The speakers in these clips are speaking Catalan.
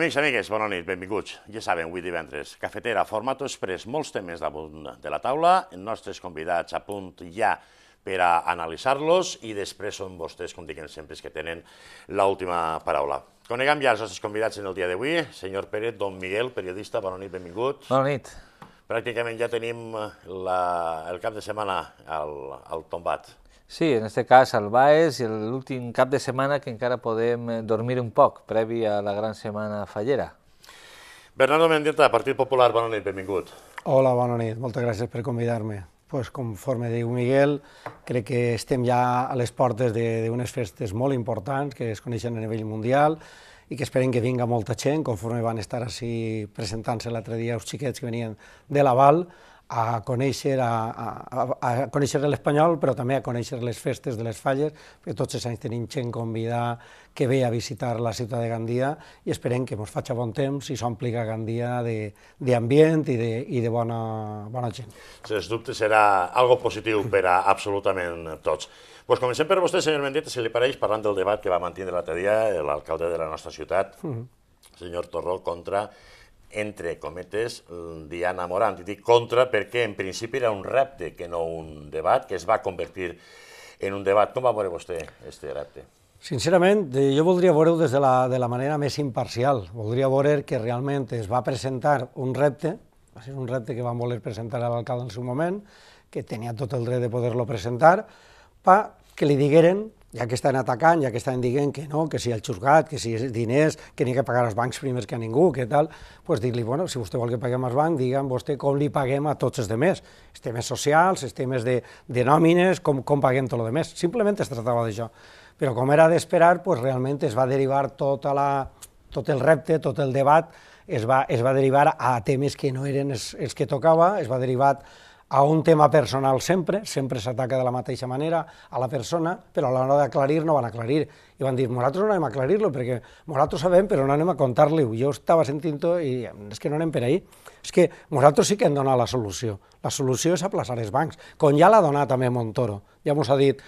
Amics i amigues, bona nit, benvinguts. Ja saben, avui divendres, cafetera, format express, molts temes damunt de la taula, els nostres convidats a punt ja per a analitzar-los i després són vostès, com diguem sempre, que tenen l'última paraula. Coneguem ja els nostres convidats en el dia d'avui. Senyor Pérez, don Miguel, periodista, bona nit, benvingut. Bona nit. Pràcticament ja tenim la, el cap de setmana al, al tombat. Sí, en aquest cas el Baes i l'últim cap de setmana que encara podem eh, dormir un poc, previ a la gran setmana fallera. Bernardo Mendieta, Partit Popular, bona nit, benvingut. Hola, bona nit, moltes gràcies per convidar-me. Pues, conforme diu Miguel, crec que estem ja a les portes d'unes festes molt importants que es coneixen a nivell mundial i que esperem que vinga molta gent, conforme van estar així presentant-se l'altre dia els xiquets que venien de Laval, a conèixer, a, a, a conèixer l'espanyol, però també a conèixer les festes de les falles, perquè tots els anys tenim gent convidada que ve a visitar la ciutat de Gandia i esperem que ens faci bon temps i s'ompli a Gandia d'ambient i, de, i de bona, bona gent. Sens dubte serà algo positiu per a absolutament tots. Pues comencem per vostè, senyor Mendieta, si li pareix, parlant del debat que va mantenir l'altre dia eh, l'alcalde de la nostra ciutat, mm-hmm. senyor Torró, contra entre cometes, mm, Diana Morant. I dic contra perquè en principi era un repte, que no un debat, que es va convertir en un debat. Com va veure vostè este repte? Sincerament, jo voldria veure-ho des de la, de la manera més imparcial. Voldria veure que realment es va presentar un repte, va ser un repte que van voler presentar a l'alcalde en el seu moment, que tenia tot el dret de poder-lo presentar, pa que li digueren ja que estan atacant, ja que estan dient que no, que si el xurgat, que si és diners, que n'hi ha que pagar als bancs primers que a ningú, que tal, doncs pues dir-li, bueno, si vostè vol que paguem als bancs, diguem vostè com li paguem a tots els demés, els temes socials, els temes de, de nòmines, com, com paguem tot el demés. Simplement es tractava d'això. Però com era d'esperar, pues, realment es va derivar tota la, tot el repte, tot el debat, es va, es va derivar a temes que no eren els, els que tocava, es va derivar a un tema personal sempre, sempre s'ataca de la mateixa manera a la persona, però a l'hora d'aclarir no van aclarir i van dir, nosaltres no anem a aclarir-lo, perquè nosaltres sabem, però no anem a contar-li-ho. Jo estava sentint-ho i és que no anem per ahir. És que nosaltres sí que hem donat la solució. La solució és aplaçar els bancs, com ja l'ha donat també Montoro. Ja ens ha dit,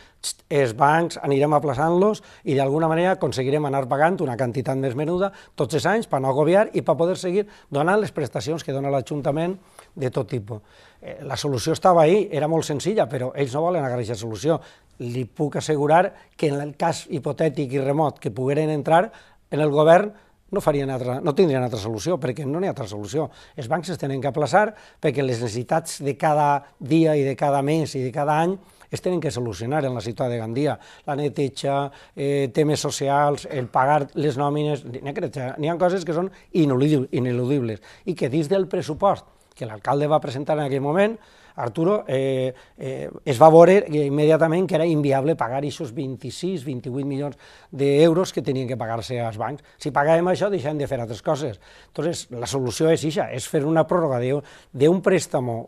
els bancs anirem aplaçant-los i d'alguna manera aconseguirem anar pagant una quantitat més menuda tots els anys per no agobiar i per poder seguir donant les prestacions que dona l'Ajuntament de tot tipus. Eh, la solució estava ahí, era molt senzilla, però ells no volen agrair la solució li puc assegurar que en el cas hipotètic i remot que pogueren entrar en el govern no, farien altra, no tindrien altra solució, perquè no n'hi ha altra solució. Els bancs es tenen que aplaçar perquè les necessitats de cada dia i de cada mes i de cada any es tenen que solucionar en la ciutat de Gandia. La neteja, eh, temes socials, el pagar les nòmines... N'hi ha coses que són ineludibles i que dins del pressupost que l'alcalde va presentar en aquell moment Arturo eh, eh, es va veure eh, immediatament que era inviable pagar aquests 26-28 milions d'euros que tenien que pagar-se als bancs. Si pagàvem això, deixàvem de fer altres coses. Entonces, la solució és això, és fer una pròrroga d'un préstamo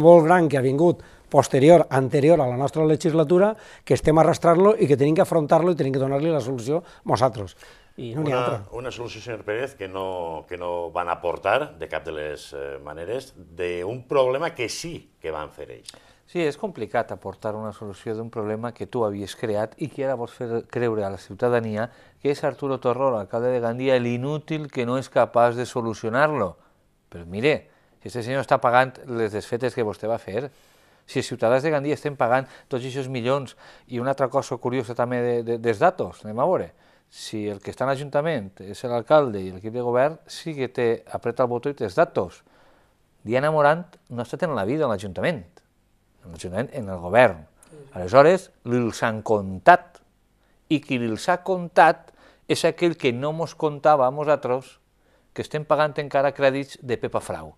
molt gran que ha vingut posterior, anterior a la nostra legislatura, que estem arrastrant-lo i que tenim que lo i tenim que donar-li la solució nosaltres. I no una, altra. una solució, senyor Pérez, que no, que no van aportar de cap de les eh, maneres d'un problema que sí que van fer ells. Sí, és complicat aportar una solució d'un problema que tu havies creat i que ara vols fer creure a la ciutadania que és Arturo Torró, l'alcalde de Gandia, l'inútil que no és capaç de solucionar-lo. Però mire, si aquest senyor està pagant les desfetes que vostè va fer, si els ciutadans de Gandia estem pagant tots aquests milions, i una altra cosa curiosa també de, de, dels datos, anem a veure, si el que està en l'Ajuntament és l'alcalde i l'equip de govern, sí que té, apreta el botó i té els datos. Diana Morant no està tenint la vida en l'Ajuntament, en l'Ajuntament, en el govern. Aleshores, els han contat, i qui els ha contat és aquell que no mos contava a nosaltres que estem pagant encara crèdits de Pepa Frau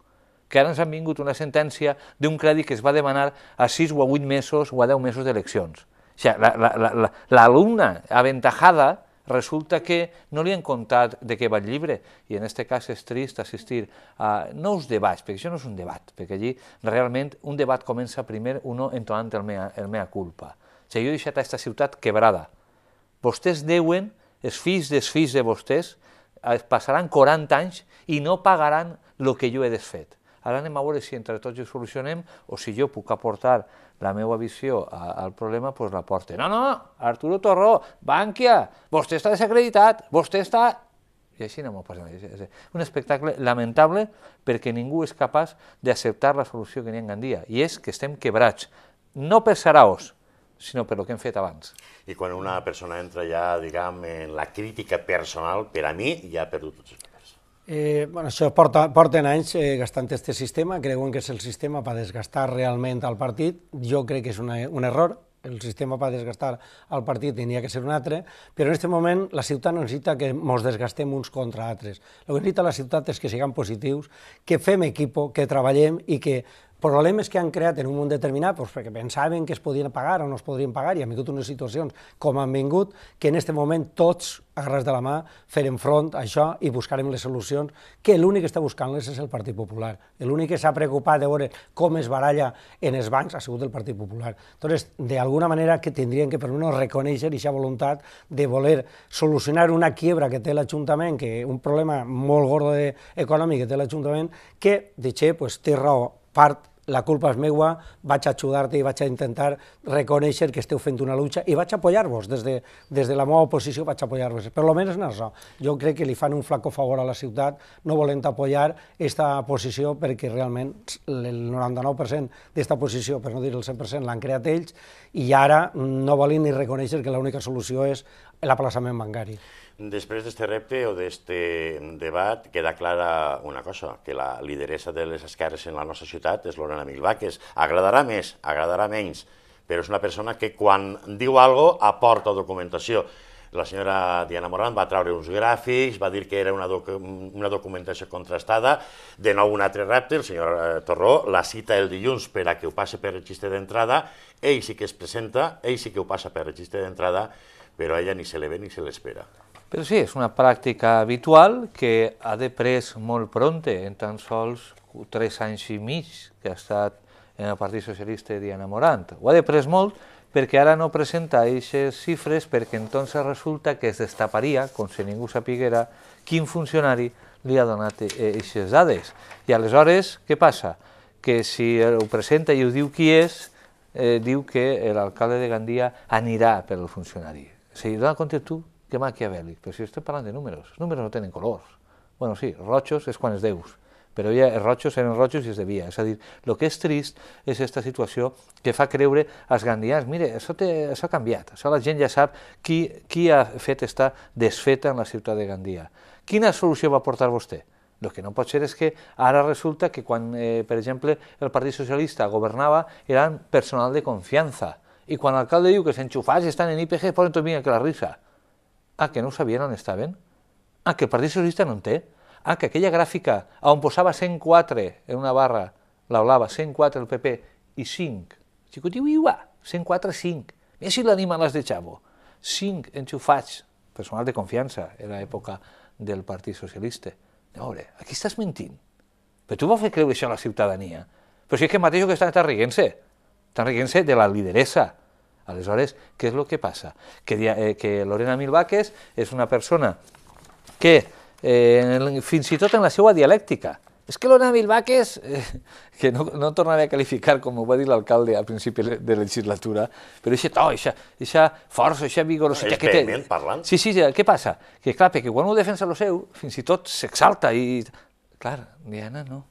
que ara ens han vingut una sentència d'un crèdit que es va demanar a 6 o a 8 mesos o a 10 mesos d'eleccions. O sigui, l'alumna la, la, la, aventajada resulta que no li han contat de què va el llibre i en aquest cas és trist assistir a nous debats, perquè això no és un debat, perquè allí realment un debat comença primer uno entonant el mea, el mea culpa. O sigui, jo he deixat aquesta ciutat quebrada. Vostès deuen, els fills dels fills de vostès, eh, passaran 40 anys i no pagaran el que jo he desfet. Ara anem a veure si entre tots ho solucionem o si jo puc aportar la meva visió al problema, doncs la porte. No, no, Arturo Torró, Bànquia, vostè està desacreditat, vostè està... I així no passant. És un espectacle lamentable perquè ningú és capaç d'acceptar la solució que n'hi ha en Gandia, i és que estem quebrats, no per saraos, sinó per el que hem fet abans. I quan una persona entra ja, diguem, en la crítica personal, per a mi, ja ha perdut tot Eh, bueno, això porta, porten anys eh, gastant aquest sistema, creuen que és el sistema per desgastar realment el partit. Jo crec que és una, un error, el sistema per desgastar el partit tenia que ser un altre, però en aquest moment la ciutat no necessita que ens desgastem uns contra altres. El que necessita la ciutat és que siguem positius, que fem equip, que treballem i que problemes que han creat en un moment determinat, doncs perquè pensaven que es podien pagar o no es podrien pagar, i han vingut unes situacions com han vingut, que en aquest moment tots, res de la mà, farem front a això i buscarem les solucions, que l'únic que està buscant-les és el Partit Popular. L'únic que s'ha preocupat de veure com es baralla en els bancs ha sigut el Partit Popular. Entonces, d'alguna manera que tindrien que per almenys reconèixer aquesta voluntat de voler solucionar una quiebra que té l'Ajuntament, que un problema molt gordo de, econòmic que té l'Ajuntament, que, de xe, pues, té raó part la culpa és meua, vaig ajudar-te i vaig intentar reconèixer que esteu fent una lucha i vaig apoyar-vos, des, de, des de la meva oposició vaig apoyar-vos, per almenys és això. Jo crec que li fan un flaco favor a la ciutat no volent apoyar aquesta posició perquè realment el 99% d'esta posició, per no dir el 100%, l'han creat ells i ara no volen ni reconèixer que l'única solució és l'aplaçament bancari. Després d'aquest repte o d'aquest debat queda clara una cosa, que la lideresa de les esquerres en la nostra ciutat és Lorena Milvaques. Agradarà més, agradarà menys, però és una persona que quan diu alguna cosa aporta documentació. La senyora Diana Morant va treure uns gràfics, va dir que era una, doc una documentació contrastada, de nou un altre repte, el senyor eh, Torró la cita el dilluns per a que ho passe per registre d'entrada, ell sí que es presenta, ell sí que ho passa per registre d'entrada, però a ella ni se le ve ni se l'espera. Però sí, és una pràctica habitual que ha de pres molt pronte, en tan sols tres anys i mig que ha estat en el Partit Socialista Diana Morant. Ho ha de pres molt perquè ara no presenta aquestes xifres perquè entonces resulta que es destaparia, com si ningú sapiguera, quin funcionari li ha donat aquestes dades. I aleshores, què passa? Que si ho presenta i ho diu qui és, eh, diu que l'alcalde de Gandia anirà per funcionari. O sigui, dona compte tu que maquiavèlic, però si estem parlant de números, els números no tenen colors. Bueno, sí, rojos és quan es deus, però ja els rojos eren rojos i es devia. És a dir, el que és trist és aquesta situació que fa creure als gandians, mire, això, té, això ha canviat, això la gent ja sap qui, qui ha fet estar desfeta en la ciutat de Gandia. Quina solució va portar vostè? El que no pot ser és que ara resulta que quan, eh, per exemple, el Partit Socialista governava eren personal de confiança i quan l'alcalde diu que els i estan en IPG posen tot bien que la risa. Ah, que no ho sabien on estaven? Ah, que el Partit Socialista no en té? Ah, que aquella gràfica on posava 104 en una barra, la blava, 104 el PP i 5, xicotiu i uà, 104, 5. Mira si l'anima les de Chavo. 5 enxufats, personal de confiança, era l'època del Partit Socialista. A veure, aquí estàs mentint. Però tu vols fer creure això a la ciutadania. Però si és que mateix que està riguent-se, Està riguent de la lideresa Aleshores, què és el que passa? Que, eh, que Lorena Milvaques és una persona que, eh, fins i tot en la seva dialèctica, és que Lorena Milvaques, eh, que no, no tornaré a qualificar com ho va dir l'alcalde al principi de legislatura, però això to, aquesta força, aquesta vigor... No, és que té... parlant. Sí, sí, què passa? Que clar, perquè quan ho defensa el seu, fins i tot s'exalta i... Clar, Diana no,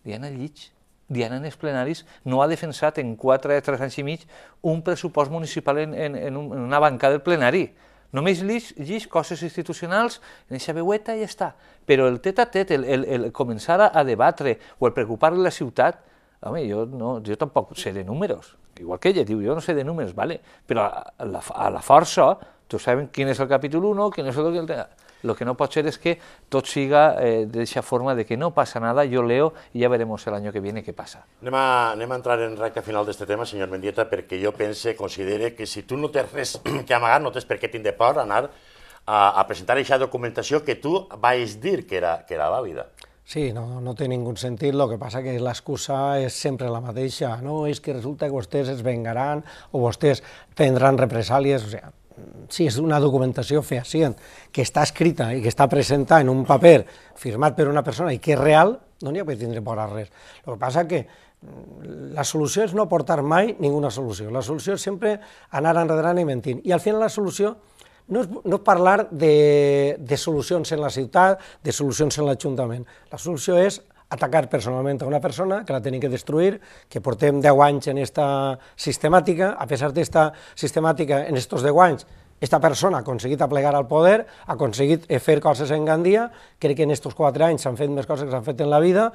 Diana Llitx Diana en els plenaris no ha defensat en 4 3 anys i mig un pressupost municipal en, en, en, un, en una bancada del plenari. Només llig, llig coses institucionals en aquesta veueta i ja està. Però el tet a tet, el, el, el començar a, debatre o el preocupar la ciutat, home, jo, no, jo tampoc sé de números. Igual que ella diu, jo no sé de números, vale? però a, la, a la força, tu sabem quin és el capítol 1, quin és el 2, lo que no pot ser és que tot siga eh, d'aquesta forma de que no passa nada, jo leo i ja veurem el any que viene què passa. Anem a, anem a entrar en recta final d'aquest tema, senyor Mendieta, perquè jo pense, considere que si tu no tens res que amagar, no tens per què tindre por anar a, a presentar aquesta documentació que tu vas dir que era, que era vàlida. Sí, no, no té ningú sentit, el que passa que l'excusa és sempre la mateixa, no? És que resulta que vostès es vengaran o vostès tindran represàlies, o sigui, sí, és una documentació fehacient, que està escrita i que està presentada en un paper firmat per una persona i que és real, no n'hi ha que tindre por a res. El que passa que mm, la solució és no portar mai ninguna solució. La solució és sempre anar enrere i mentint. I al final la solució no és, no és parlar de, de solucions en la ciutat, de solucions en l'Ajuntament. La solució és atacar personalment a una persona, que la tenim que destruir, que portem 10 anys en aquesta sistemàtica, a pesar d'esta sistemàtica en estos 10 anys esta persona ha aconseguit aplegar al poder, ha aconseguit eh, fer coses en Gandia, crec que en aquests quatre anys s'han fet més coses que s'han fet en la vida,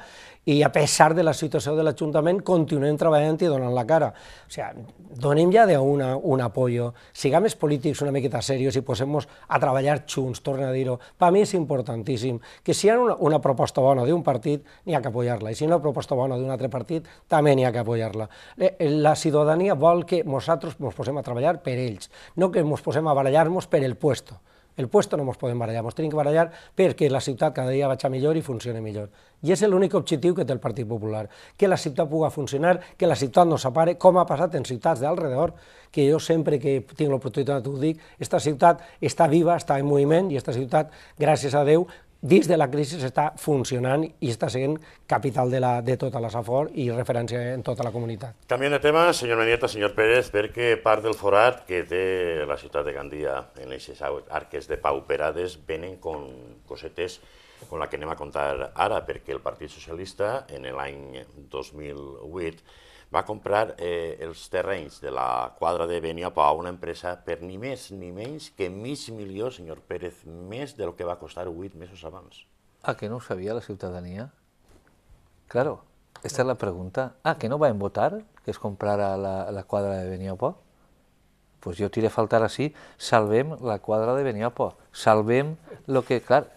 i a pesar de la situació de l'Ajuntament continuem treballant i donant la cara. O sigui, donem ja de una, un apoyo, siguem els polítics una miqueta serios i posem-nos a treballar junts, torna a dir-ho. Per mi és importantíssim que si hi ha una, una proposta bona d'un partit, n'hi ha que apoyar-la, i si hi ha una proposta bona d'un altre partit, també n'hi ha que apoyar-la. Eh, la ciutadania vol que nosaltres ens posem a treballar per ells, no que ens posem a a barallar-nos per el puesto. El puesto no ens podem barallar, ens tenim que barallar perquè la ciutat cada dia vagi millor i funcione millor. I és l'únic objectiu que té el Partit Popular, que la ciutat pugui funcionar, que la ciutat no s'apare, com ha passat en ciutats d'alrededor, que jo sempre que tinc l'oportunitat ho dic, aquesta ciutat està viva, està en moviment, i aquesta ciutat, gràcies a Déu, dins de la crisi està funcionant i està sent capital de, la, de tota la Safor i referència en tota la comunitat. Canviem de tema, senyor Medieta, senyor Pérez, perquè part del forat que té la ciutat de Gandia en aquestes arques de pau perades venen con cosetes com la que anem a contar ara, perquè el Partit Socialista en l'any 2008 va comprar eh, els terrenys de la quadra de Beniapa a una empresa per ni més ni menys que mig milió, senyor Pérez, més del que va costar 8 mesos abans. Ah, que no ho sabia la ciutadania? Claro, esta es la pregunta. Ah, que no van votar que es comprara la, la quadra de Beniapa? Pues jo tiré a faltar així, salvem la quadra de Beniapa, salvem lo que... Clar,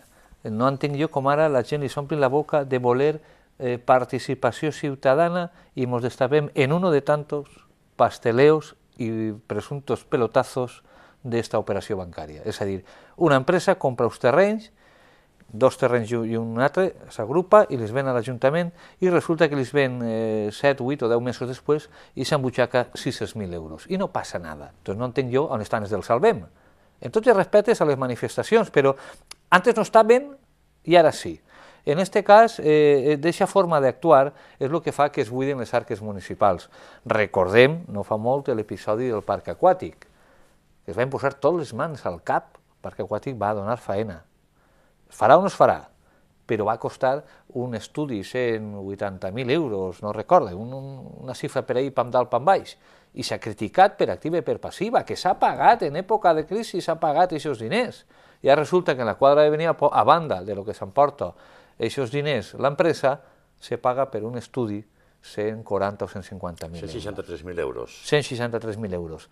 no entenc jo com ara la gent li s'omplin la boca de voler eh, participació ciutadana i nos destapem en uno de tantos pasteleos i presuntos pelotazos d'esta operació bancària. És a dir, una empresa compra uns terrenys, dos terrenys i un altre, s'agrupa i les ven a l'Ajuntament i resulta que les ven eh, 7, 8 o 10 mesos després i s'embutxaca 6.000 euros. I no passa nada. Doncs no entenc jo on estan els del Salvem. En tots els respectes a les manifestacions, però antes no estaven i ara sí. En aquest cas, eh, eh d'aquesta forma d'actuar és el que fa que es buiden les arques municipals. Recordem, no fa molt, l'episodi del parc aquàtic, que es van posar totes les mans al cap, el parc aquàtic va donar faena. Farà o no es farà? però va costar un estudi 180.000 euros, no recorde, un, un, una xifra per ahir pam dalt, pam baix, i s'ha criticat per activa i per passiva, que s'ha pagat en època de crisi, s'ha pagat aquests diners. I ara resulta que en la quadra de venir a banda de lo que s'emporta aquests diners, l'empresa se paga per un estudi 140 o 150 mil euros. 163.000 euros. 163.000 euros.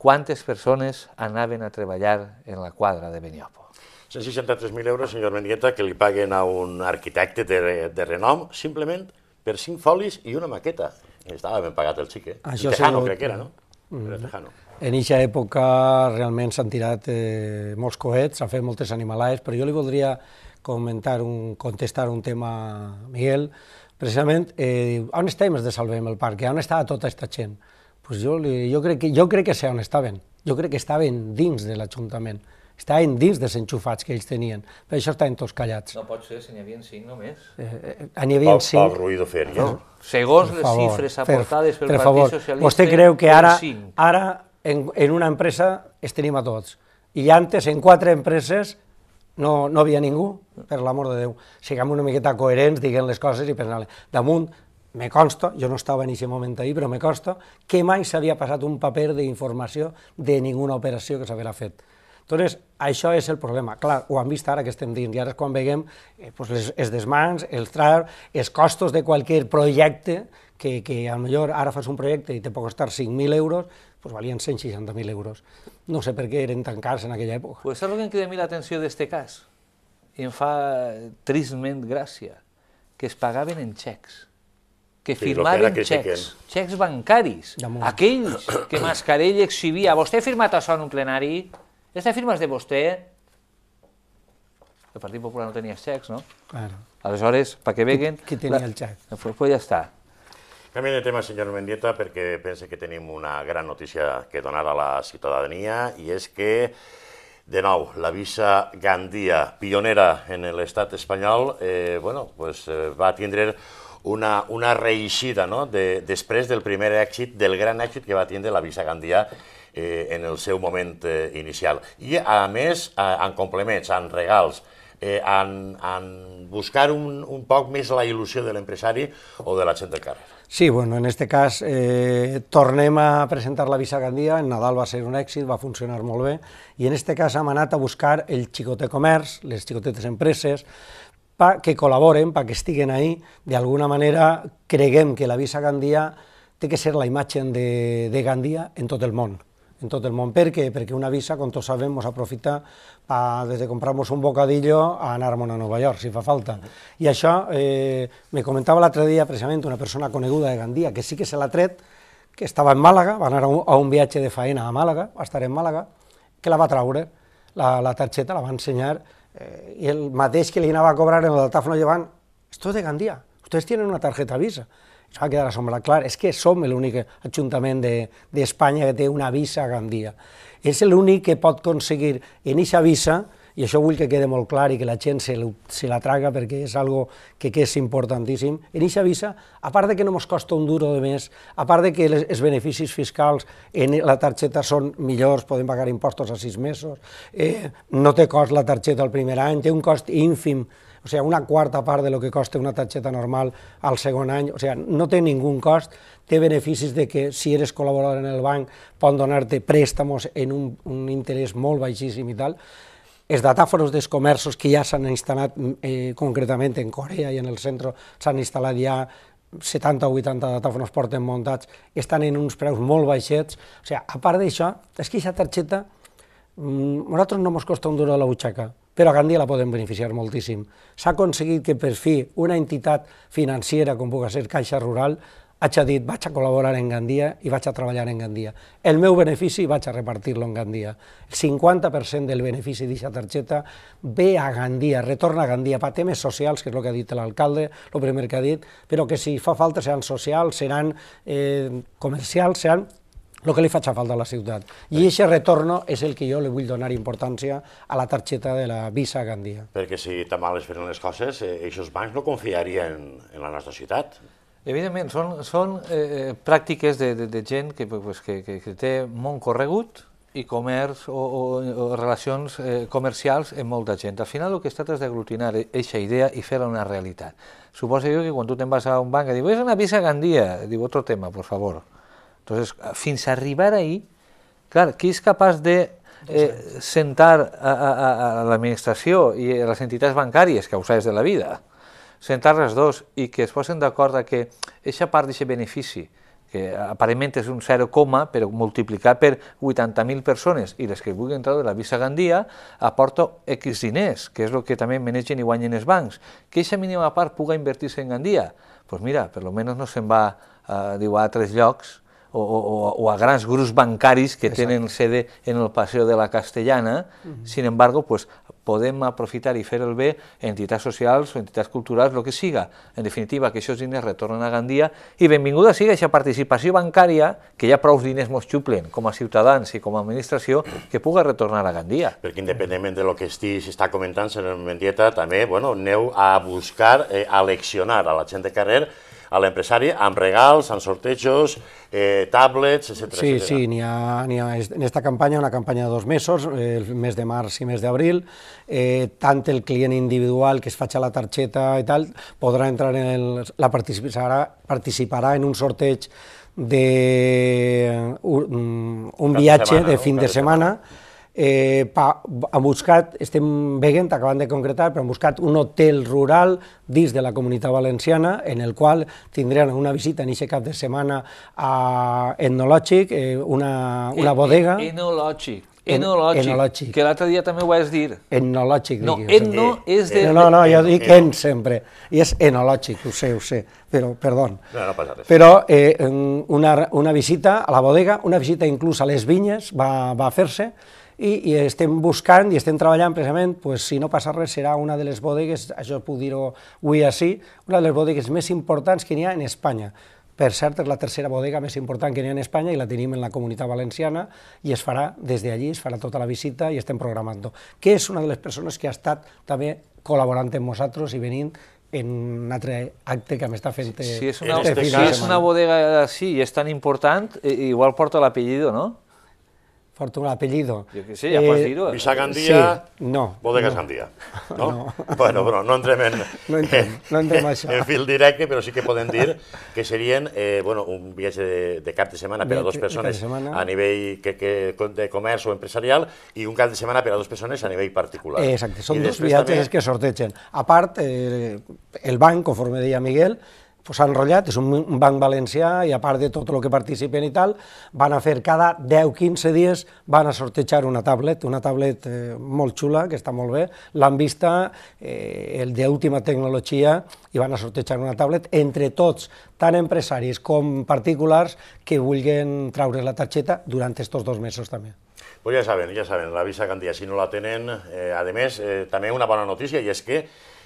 Quantes persones anaven a treballar en la quadra de Beniopo? 163.000 euros, senyor Mendieta, que li paguen a un arquitecte de, de renom simplement per cinc folis i una maqueta. Estava ben pagat el xic, eh? Això el Tejano, crec que era, no? Mm. Era Tejano. En aquesta època realment s'han tirat eh, molts coets, s'han fet moltes animalades, però jo li voldria comentar un, contestar un tema, Miguel, precisament, eh, on estem els de Salvem el Parc? On estava tota aquesta gent? Pues jo, li, jo, crec que, jo crec que sé on estaven. Jo crec que estaven dins de l'Ajuntament. Estaven dins dels enxufats que ells tenien. Per això estaven tots callats. No pot ser, si n'hi havia cinc només. Eh, eh, n'hi havia cinc. Pau Ruido fer, No? Segons les favor, xifres aportades per, pel Partit favor. Socialista... Vostè creu que ara, ara en, en una empresa es tenim a tots. I antes, en quatre empreses, no, no havia ningú, per l'amor de Déu. Siguem una miqueta coherents, diguem les coses i pensant -les. Damunt, me consta, jo no estava en aquest moment ahir, però me consta que mai s'havia passat un paper d'informació de ninguna operació que s'havia fet. Entonces, això és el problema. Clar, ho han vist ara que estem dins, i ara és quan veiem eh, pues les, els desmans, els trar, els costos de qualsevol projecte que, que a lo millor ara fas un projecte i te pot costar 5.000 euros, pues valien 160.000 euros. No sé per què eren tan cars en aquella època. Pues algo que em crida a mi l'atenció d'este cas? I em fa tristment gràcia, que es pagaven en xecs que firmaven sí, que xecs, xecs bancaris, Damunt. aquells que Mascarell exhibia. Vostè ha firmat això en un plenari? Aquesta firma és de vostè? El Partit Popular no tenia xecs, no? Claro. Aleshores, perquè veguen... Qui, qui tenia la... el xec? pues, pues ja està. Canviem de tema, senyor Mendieta, perquè pense que tenim una gran notícia que donar a la ciutadania i és que, de nou, la visa Gandia, pionera en l'estat espanyol, eh, bueno, pues, eh, va tindre una, una reeixida no? de, després del primer èxit, del gran èxit que va tindre la visa Gandia eh, en el seu moment eh, inicial. I, a més, en complements, en regals, eh, en, en buscar un, un poc més la il·lusió de l'empresari o de la gent del carrer. Sí, bueno, en este cas eh, tornem a presentar la Visagandia, en Nadal va ser un èxit, va funcionar molt bé, i en este cas hem anat a buscar el xicotet comerç, les xicotetes empreses, pa, que col·laboren, pa que estiguen ahí, d'alguna manera creguem que la Visagandia té que ser la imatge de, de Gandia en tot el món en tot el món. Per què? Perquè una visa, com tots sabem, ens aprofita pa, des de comprar-nos un bocadillo a anar a Nova York, si fa falta. I això, eh, me comentava l'altre dia precisament una persona coneguda de Gandia, que sí que se l'ha tret, que estava en Màlaga, va anar a un, a un viatge de feina a Màlaga, va estar en Màlaga, que la va traure, la, la targeta la va ensenyar, eh, i el mateix que li anava a cobrar en el telèfon llevant, esto es de Gandia, ustedes tienen una tarjeta Visa s'ha quedat la sombra. Clar, és que som l'únic ajuntament d'Espanya de, que té una visa a Gandia. És l'únic que pot aconseguir en eixa visa, i això vull que quede molt clar i que la gent se, se la traga perquè és algo que, que és importantíssim, en eixa visa, a part de que no ens costa un duro de més, a part de que les, els beneficis fiscals en la targeta són millors, podem pagar impostos a sis mesos, eh, no té cost la targeta el primer any, té un cost ínfim o sigui, una quarta part de lo que costa una targeta normal al segon any, o sigui, no té ningú cost, té beneficis de que si eres col·laborador en el banc poden donar-te préstamos en un, un interès molt baixíssim i tal, els datàforos dels comerços que ja s'han instal·lat mm, eh, concretament en Corea i en el centre s'han instal·lat ja 70 o 80 datàfons porten muntats, estan en uns preus molt baixets. O sigui, a part d'això, és que aquesta targeta, mm, nosaltres no ens costa un duro a la butxaca però a Gandia la podem beneficiar moltíssim. S'ha aconseguit que per fi una entitat financera com puc ser Caixa Rural hagi dit vaig a col·laborar en Gandia i vaig a treballar en Gandia. El meu benefici vaig a repartir-lo en Gandia. El 50% del benefici d'aquesta targeta ve a Gandia, retorna a Gandia, per temes socials, que és el que ha dit l'alcalde, el primer que ha dit, però que si fa falta seran socials, seran eh, comercials, seran el que li faig a falta a la ciutat. I aquest retorno és el que jo li vull donar importància a la targeta de la Visa Gandia. Perquè si tan mal es feren les coses, eh, aquests bancs no confiarien en la nostra ciutat. Evidentment, són, són eh, eh, pràctiques de, de, de gent que, pues, que, que, que té molt corregut i comerç o, o, o relacions eh, comercials amb molta gent. Al final el que es tracta és d'aglutinar aquesta idea i fer-la una realitat. Suposo jo que quan tu te'n vas a un banc i dius, és una visa Gandia, diu, otro tema, por favor. Entonces, fins a arribar ahí, clar, qui és capaç de eh, sentar a, a, a l'administració i a les entitats bancàries, que ho de la vida, sentar les dos i que es posen d'acord que aquesta part d'aquest benefici, que aparentment és un 0, però multiplicar per 80.000 persones i les que vulguin entrar de la Visa Gandia aporta X diners, que és el que també manegen i guanyen els bancs. Que aquesta mínima part puga invertir-se en Gandia? Doncs pues mira, per menos no se'n va eh, diu, a altres llocs o, o, o a grans grups bancaris que Exacte. tenen sede en el Paseo de la Castellana, uh mhm. -huh. sin embargo, pues, podem aprofitar i fer el bé a entitats socials o entitats culturals, el que siga. En definitiva, que aquests diners retornen a Gandia i benvinguda siga aquesta participació bancària, que ja prou diners mos xuplen com a ciutadans i com a administració, que puga retornar a Gandia. Perquè independentment de lo que estigui està comentant, senyor Mendieta, també bueno, aneu a buscar, eh, a leccionar a la gent de carrer a l'empresari amb regals, amb sortejos, eh, tablets, etc. Sí, etcètera. sí, n'hi ha, ha en esta campanya, una campanya de dos mesos, eh, el mes de març i mes d'abril, eh, tant el client individual que es faig a la targeta i tal, podrà entrar en el, la participarà, participarà en un sorteig de mm, un, un viatge setmana, de fin de setmana, setmana eh, pa, han buscat, estem veient, acabant de concretar, però han buscat un hotel rural dins de la comunitat valenciana, en el qual tindran una visita en aquest cap de setmana a etnològic, eh, una, una eh, bodega... Eh, etnològic. Enològic, enològic, que l'altre dia també ho vaig dir. Enològic, No, etno eh, és de... No, no, jo dic en sempre, i és enològic, ho sé, ho sé, però, perdó. No, no passa res. Però eh, una, una visita a la bodega, una visita inclús a les vinyes va, va fer-se, i, i estem buscant i estem treballant precisament, pues, si no passa res, serà una de les bodegues, això puc dir-ho avui així, una de les bodegues més importants que n'hi ha en Espanya. Per cert, és la tercera bodega més important que n'hi ha en Espanya i la tenim en la comunitat valenciana i es farà des d'allí, es farà tota la visita i estem programant-ho. Que és una de les persones que ha estat també col·laborant amb nosaltres i venint en un altre acte que m'està fent... Si és una, si és una bodega així i és tan important, igual porta l'apellido, no? porto un apellido. sí, ja pots dir-ho. Missa eh, Gandia, sí, no, Bodega no. Gandia. No? no? Bueno, però no entrem en, no entrem, no entrem això. en fil directe, però sí que podem dir que serien eh, bueno, un viatge de, de cap de setmana per a dues persones a nivell que, que, de comerç o empresarial i un cap de setmana per a dues persones a nivell particular. Exacte, són dos viatges també... que sortegen. A part, eh, el banc, conforme deia Miguel, s'ha enrotllat, és un banc valencià i a part de tot el que participen i tal, van a fer cada 10-15 dies, van a sortejar una tablet, una tablet eh, molt xula, que està molt bé, l'han vista, eh, el d'última tecnologia, i van a sortejar una tablet entre tots, tant empresaris com particulars, que vulguen traure la targeta durant aquests dos mesos també. Pues ja saben, ja saben, la visa candia, si no la tenen, eh, a més, eh, també una bona notícia, i és que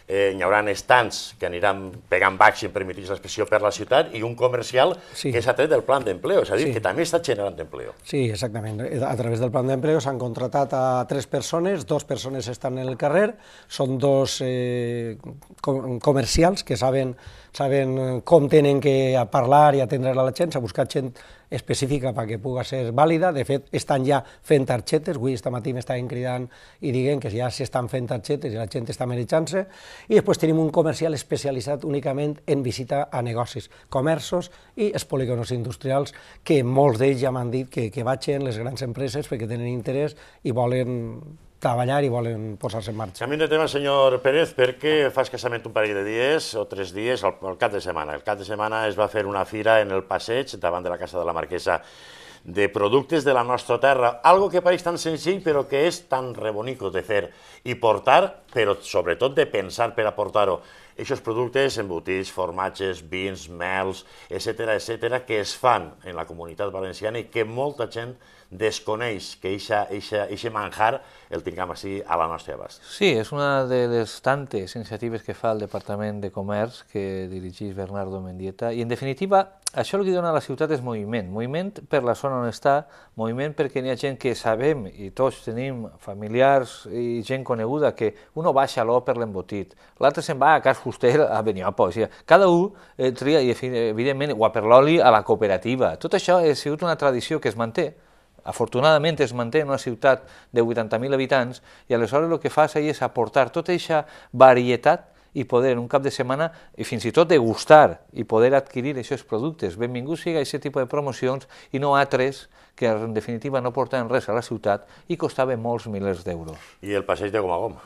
eh, hi haurà estants que aniran pegant baix si em permetís l'expressió, per la ciutat, i un comercial sí. que s'ha tret del plan d'empleo, és a dir, sí. que també està generant empleo. Sí, exactament. Eh, a través del plan d'empleo s'han contratat a tres persones, dos persones estan en el carrer, són dos eh, comercials que saben saben eh, com tenen que parlar i atendre la gent, s'ha buscat gent específica perquè puga ser vàlida, de fet estan ja fent targetes, avui esta matí m'estaven cridant i diguen que ja s'estan fent targetes i la gent està mereixant-se, i després tenim un comercial especialitzat únicament en visita a negocis, comerços i els polígonos industrials, que molts d'ells ja m'han dit que, que vagin les grans empreses perquè tenen interès i volen treballar i volen posar-se en marxa. Canviem de tema, senyor Pérez, perquè fa escassament un parell de dies o tres dies, el, el cap de setmana. El cap de setmana es va fer una fira en el passeig davant de la Casa de la Marquesa de productes de la nostra terra, algo que pareix tan senzill però que és tan rebonico de fer i portar, però sobretot de pensar per aportar-ho. Aquests productes, embotits, formatges, vins, mels, etc etc que es fan en la comunitat valenciana i que molta gent desconeix que aquest manjar el tinguem així a la nostra abast. Sí, és una de les tantes iniciatives que fa el Departament de Comerç que dirigeix Bernardo Mendieta i en definitiva això el que dona a la ciutat és moviment, moviment per la zona on està, moviment perquè hi ha gent que sabem i tots tenim familiars i gent coneguda que uno baixa a l'O per l'embotit, l'altre se'n va a Cas Fuster a Beniopo, o sigui, cada un eh, tria i evidentment o a per l'oli a la cooperativa. Tot això ha sigut una tradició que es manté, afortunadament es manté en una ciutat de 80.000 habitants i aleshores el que fas ahir és aportar tota aquesta varietat i poder en un cap de setmana i fins i tot degustar i poder adquirir aquests productes. Benvingut siga aquest tipus de promocions i no altres que en definitiva no portaven res a la ciutat i costaven molts milers d'euros. I el passeig de goma a goma.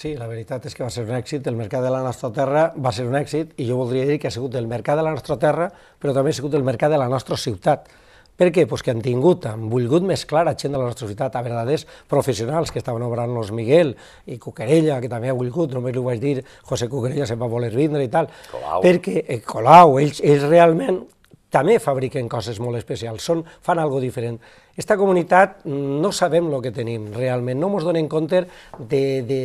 Sí, la veritat és que va ser un èxit, el mercat de la nostra terra va ser un èxit i jo voldria dir que ha sigut el mercat de la nostra terra però també ha sigut el mercat de la nostra ciutat per què? Pues que han tingut, han volgut mesclar a gent de la nostra societat, a verdaders professionals que estaven obrant los Miguel i Cuquerella, que també ha volgut, només li ho vaig dir, José Cuquerella se'n va voler vindre i tal. Colau. Perquè eh, Colau, ells, ells realment també fabriquen coses molt especials, són, fan algo diferent esta comunitat no sabem el que tenim realment, no ens donem compte de, de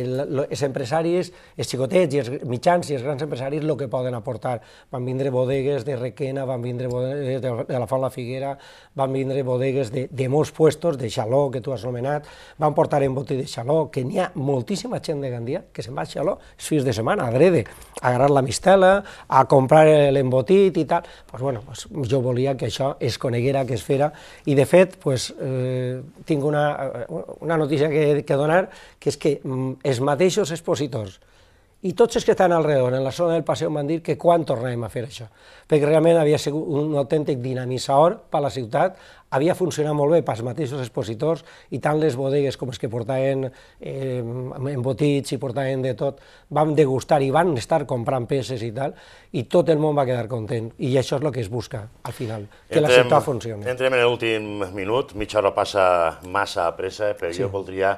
els empresaris, els xicotets i els mitjans i els grans empresaris el que poden aportar. Van vindre bodegues de Requena, van vindre bodegues de, de la Font la Figuera, van vindre bodegues de, de molts puestos, de xaló, que tu has nomenat, van portar en botí de xaló, que n'hi ha moltíssima gent de Gandia que se'n va a xaló els fins de setmana, a drede, a agarrar la mistela, a comprar l'embotit i tal. Pues bueno, pues jo volia que això es coneguera, que es fera, i de fet, pues, pues, eh, tinc una, eh, una notícia que, que donar, que és que mm, els mateixos expositors i tots els que estan al redor, en la zona del Paseo m'han dit que quan tornarem a fer això, perquè realment havia sigut un autèntic dinamitzador per a la ciutat, havia funcionat molt bé pels mateixos expositors i tant les bodegues com els que portaven eh, embotits i portaven de tot, vam degustar i van estar comprant peces i tal, i tot el món va quedar content. I això és el que es busca, al final, que entrem, la ciutat funcioni. Entrem en l'últim minut, mitja hora passa massa a pressa, però sí. jo voldria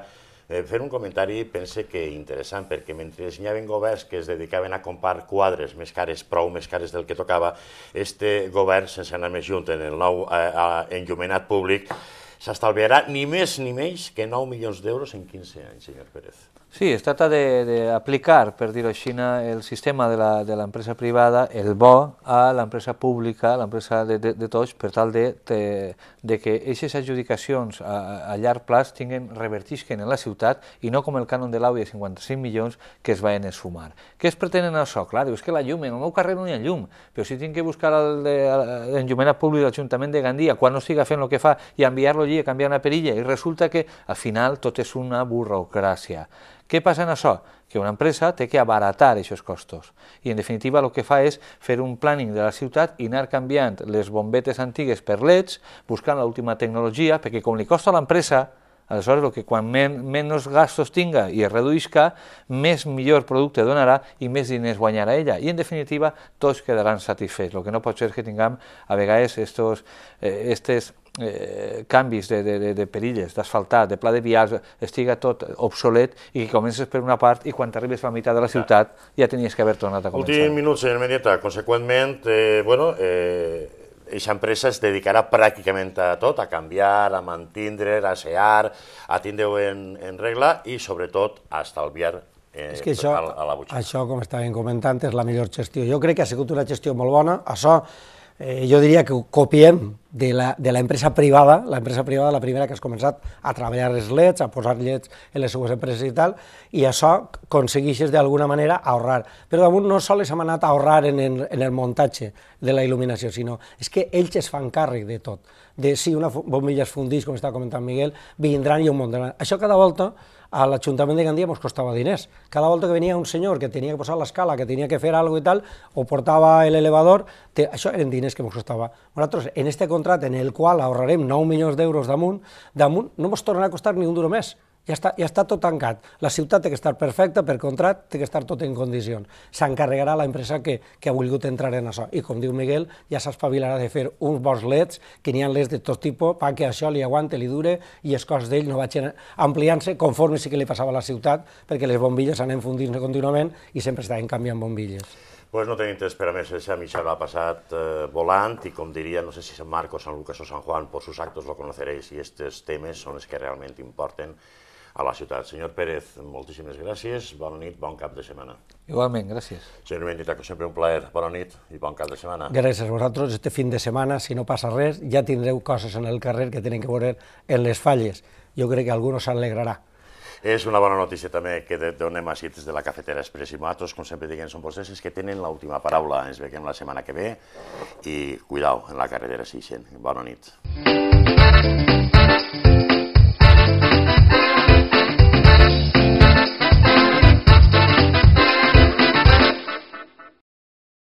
Eh, fer un comentari, pense que interessant, perquè mentre hi havia governs que es dedicaven a comprar quadres més cares, prou més cares del que tocava, este govern, sense anar més junt, en el nou eh, enllumenat públic, s'estalviarà ni més ni menys que 9 milions d'euros en 15 anys, senyor Pérez. Sí, es tracta d'aplicar, per dir-ho així, el sistema de l'empresa privada, el bo, a l'empresa pública, l'empresa de, de, tots, per tal de, de, que aquestes adjudicacions a, llarg plaç tinguen, revertisquen en la ciutat i no com el cànon de l'au de 55 milions que es van esfumar. Què es pretenen això? Clar, dius que la llum, en el meu carrer no hi ha llum, però si tinc que buscar l'enllumenat públic de l'Ajuntament de Gandia, quan no estigui fent el que fa, i enviar-lo allí a canviar una perilla, i resulta que al final tot és una burocràcia què passa en això? Que una empresa té que abaratar aquests costos i en definitiva el que fa és fer un planning de la ciutat i anar canviant les bombetes antigues per LEDs, buscant l'última tecnologia, perquè com li costa a l'empresa, aleshores el que quan men menys gastos tinga i es reduïsca, més millor producte donarà i més diners guanyarà ella. I en definitiva tots quedaran satisfets. El que no pot ser és que tinguem a vegades estos, eh, estes eh, canvis de, de, de perilles, d'asfaltat, de pla de vials, estiga tot obsolet i que comences per una part i quan arribes a la meitat de la ciutat ja tenies que haver tornat a començar. Últim minut, senyor Medieta. Conseqüentment, eh, bueno, eh, aquesta empresa es dedicarà pràcticament a tot, a canviar, a mantindre, a sear, a tindre-ho en, en regla i, sobretot, a estalviar eh, és que això, a, la, a la Això, com estàvem comentant, és la millor gestió. Jo crec que ha sigut una gestió molt bona. Això eh, jo diria que ho copiem de l'empresa privada, l'empresa privada la primera que has començat a treballar les leds, a posar leds en les seues empreses i tal, i això aconsegueixes d'alguna manera ahorrar. Però damunt no sols hem anat a ahorrar en, en, en el muntatge de la il·luminació, sinó és que ells es fan càrrec de tot. De si una bombilla es fundís, com està comentant Miguel, vindran i ho muntaran. Això cada volta a l'Ajuntament de Gandia ens costava diners. Cada volta que venia un senyor que tenia que posar l'escala, que tenia que fer alguna i tal, o portava l'elevador, te... això eren diners que ens costava. Nosaltres, en este contracte en el qual ahorrarem 9 milions d'euros damunt, damunt no ens tornarà a costar ni un duro més. Ja està, ja està tot tancat. La ciutat ha d'estar perfecta per contrat, té que estar tot en condicions. S'encarregarà la empresa que, que ha volgut entrar en això. I com diu Miguel, ja s'espavilarà de fer uns bons leds, que n'hi ha leds de tot tipus, perquè això li aguante, li dure, i els cos d'ell no vagin ampliant-se conforme sí que li passava a la ciutat, perquè les bombilles s'han se contínuament i sempre s'estaven canviant bombilles. Pues no tenim temps per a més, esa eh, se ha passat eh, volant i com diria, no sé si San Marcos, Sant Lucas o San Juan, per sus actos lo conoceréis i aquests temes són els que realment importen a la ciutat. Senyor Pérez, moltíssimes gràcies, bona nit, bon cap de setmana. Igualment, gràcies. Senyor Benita, que sempre un plaer, bona nit i bon cap de setmana. Gràcies a vosaltres, este fin de setmana, si no passa res, ja tindreu coses en el carrer que tenen que veure en les falles. Jo crec que algú no s'alegrarà. És una bona notícia també que donem a cites de la cafetera Express i Matos, com sempre diguem, són és que tenen l'última paraula. Ens veiem la setmana que ve i cuidau en la carretera 600. Bona nit. Thank you.